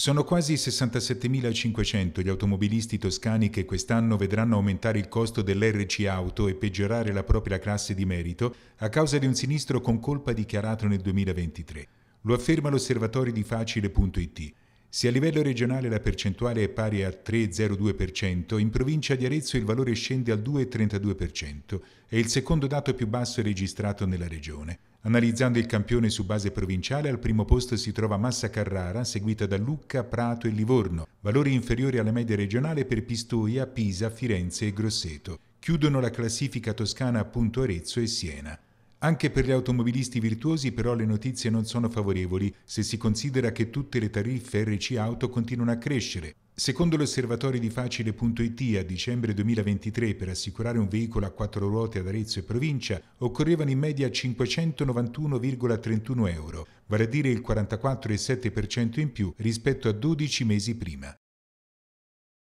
Sono quasi 67.500 gli automobilisti toscani che quest'anno vedranno aumentare il costo dell'RC auto e peggiorare la propria classe di merito a causa di un sinistro con colpa dichiarato nel 2023. Lo afferma l'osservatorio di facile.it. Se a livello regionale la percentuale è pari al 3,02%, in provincia di Arezzo il valore scende al 2,32%, è il secondo dato più basso registrato nella regione. Analizzando il campione su base provinciale, al primo posto si trova Massa Carrara, seguita da Lucca, Prato e Livorno, valori inferiori alla media regionale per Pistoia, Pisa, Firenze e Grosseto. Chiudono la classifica toscana appunto Arezzo e Siena. Anche per gli automobilisti virtuosi però le notizie non sono favorevoli se si considera che tutte le tariffe RC Auto continuano a crescere, Secondo l'osservatorio di facile.it a dicembre 2023 per assicurare un veicolo a quattro ruote ad Arezzo e provincia occorrevano in media 591,31 euro, vale a dire il 44,7% in più rispetto a 12 mesi prima.